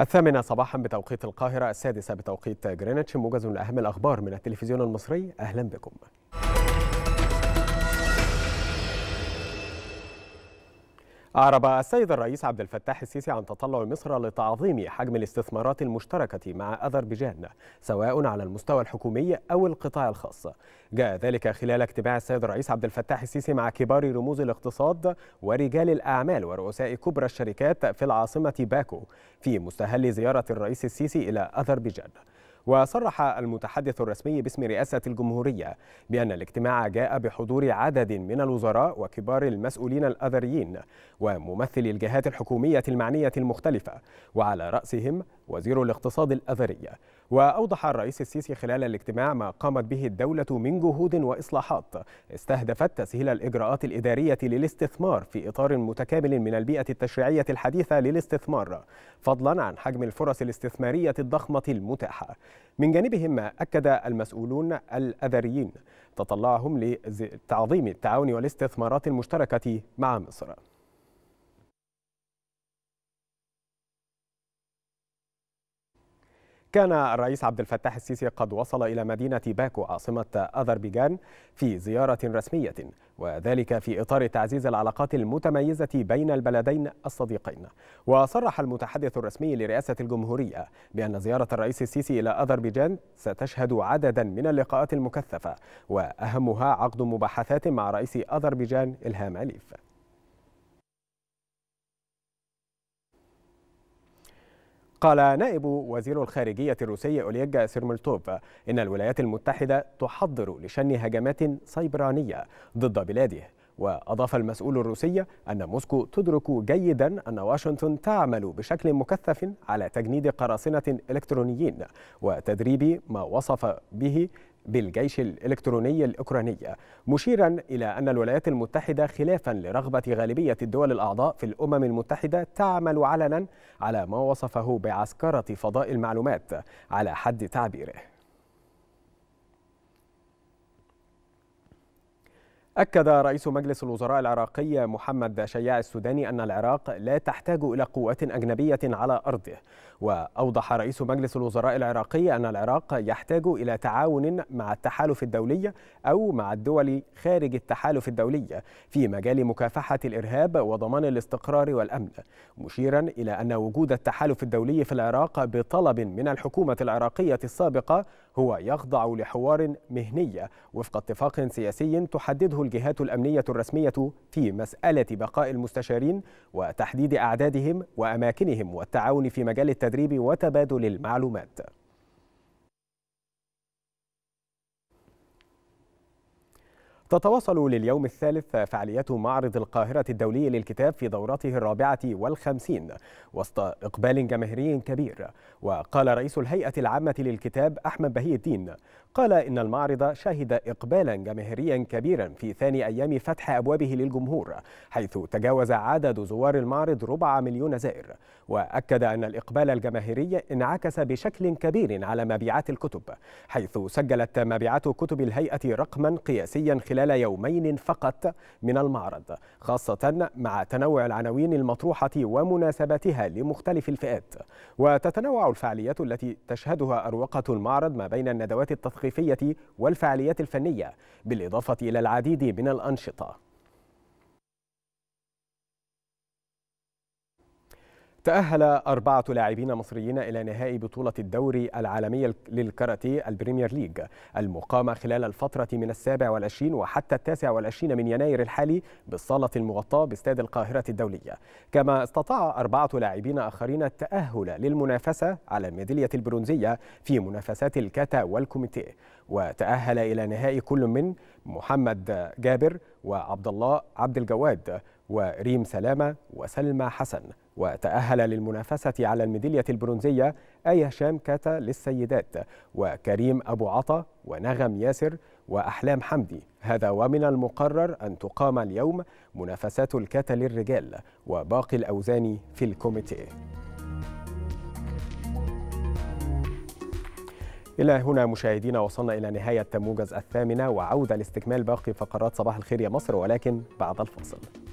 الثامنة صباحا بتوقيت القاهرة السادسة بتوقيت جرينتش موجز لأهم الأخبار من التلفزيون المصري أهلا بكم أعرب السيد الرئيس عبد الفتاح السيسي عن تطلع مصر لتعظيم حجم الاستثمارات المشتركة مع أذربيجان سواء على المستوى الحكومي أو القطاع الخاص جاء ذلك خلال اجتماع السيد الرئيس عبد الفتاح السيسي مع كبار رموز الاقتصاد ورجال الأعمال ورؤساء كبرى الشركات في العاصمة باكو في مستهل زيارة الرئيس السيسي إلى أذربيجان وصرح المتحدث الرسمي باسم رئاسة الجمهورية بأن الاجتماع جاء بحضور عدد من الوزراء وكبار المسؤولين الأذريين وممثلي الجهات الحكومية المعنية المختلفة وعلى رأسهم وزير الاقتصاد الأذري وأوضح الرئيس السيسي خلال الاجتماع ما قامت به الدولة من جهود وإصلاحات استهدفت تسهيل الإجراءات الإدارية للاستثمار في إطار متكامل من البيئة التشريعية الحديثة للاستثمار فضلا عن حجم الفرص الاستثمارية الضخمة المتاحة من جانبهم أكد المسؤولون الأذريين تطلعهم لتعظيم التعاون والاستثمارات المشتركة مع مصر كان الرئيس عبد الفتاح السيسي قد وصل إلى مدينة باكو عاصمة أذربيجان في زيارة رسمية وذلك في إطار تعزيز العلاقات المتميزة بين البلدين الصديقين وصرح المتحدث الرسمي لرئاسة الجمهورية بأن زيارة الرئيس السيسي إلى أذربيجان ستشهد عددا من اللقاءات المكثفة وأهمها عقد مباحثات مع رئيس أذربيجان إلهام أليف قال نائب وزير الخارجية الروسي أوليجا سيرملتوف إن الولايات المتحدة تحضر لشن هجمات سيبرانية ضد بلاده وأضاف المسؤول الروسي أن موسكو تدرك جيدا أن واشنطن تعمل بشكل مكثف على تجنيد قراصنة إلكترونيين وتدريب ما وصف به بالجيش الإلكتروني الأوكراني مشيرا إلى أن الولايات المتحدة خلافا لرغبة غالبية الدول الأعضاء في الأمم المتحدة تعمل علنا على ما وصفه بعسكرة فضاء المعلومات على حد تعبيره أكد رئيس مجلس الوزراء العراقي محمد شياع السوداني أن العراق لا تحتاج إلى قوات أجنبية على أرضه وأوضح رئيس مجلس الوزراء العراقي أن العراق يحتاج إلى تعاون مع التحالف الدولي أو مع الدول خارج التحالف الدولي في مجال مكافحة الإرهاب وضمان الاستقرار والأمن مشيرا إلى أن وجود التحالف الدولي في العراق بطلب من الحكومة العراقية السابقة هو يخضع لحوار مهني وفق اتفاق سياسي تحدده الجهات الأمنية الرسمية في مسألة بقاء المستشارين وتحديد أعدادهم وأماكنهم والتعاون في مجال التدريب وتبادل المعلومات تتواصل لليوم الثالث فعاليات معرض القاهرة الدولي للكتاب في دورته الرابعة والخمسين وسط إقبال جماهيري كبير وقال رئيس الهيئة العامة للكتاب أحمد بهي الدين قال إن المعرض شهد إقبالا جماهيريا كبيرا في ثاني أيام فتح أبوابه للجمهور حيث تجاوز عدد زوار المعرض ربع مليون زائر وأكد أن الإقبال الجماهيري انعكس بشكل كبير على مبيعات الكتب حيث سجلت مبيعات كتب الهيئة رقما قياسيا خلال خلال يومين فقط من المعرض خاصة مع تنوع العناوين المطروحة ومناسباتها لمختلف الفئات وتتنوع الفعاليات التي تشهدها أروقة المعرض ما بين الندوات التثقيفية والفعاليات الفنية بالإضافة إلى العديد من الأنشطة تأهل أربعة لاعبين مصريين إلى نهائي بطولة الدوري العالمي للكاراتيه البريمير ليج المقامة خلال الفترة من السابع والعشرين وحتى التاسع والعشرين من يناير الحالي بالصالة المغطاة باستاد القاهرة الدولية كما استطاع أربعة لاعبين آخرين التأهل للمنافسة على الميدالية البرونزية في منافسات الكاتا والكوميتيه وتأهل إلى نهائي كل من محمد جابر وعبد الله عبد الجواد وريم سلامة وسلمى حسن وتأهل للمنافسة على الميدالية البرونزية آية شام كاتا للسيدات وكريم أبو عطا ونغم ياسر وأحلام حمدي هذا ومن المقرر أن تقام اليوم منافسات الكاتا للرجال وباقي الأوزان في الكوميتيه إلى هنا مشاهدينا وصلنا إلى نهاية موجز الثامنة وعودة لاستكمال باقي فقرات صباح الخير يا مصر ولكن بعد الفاصل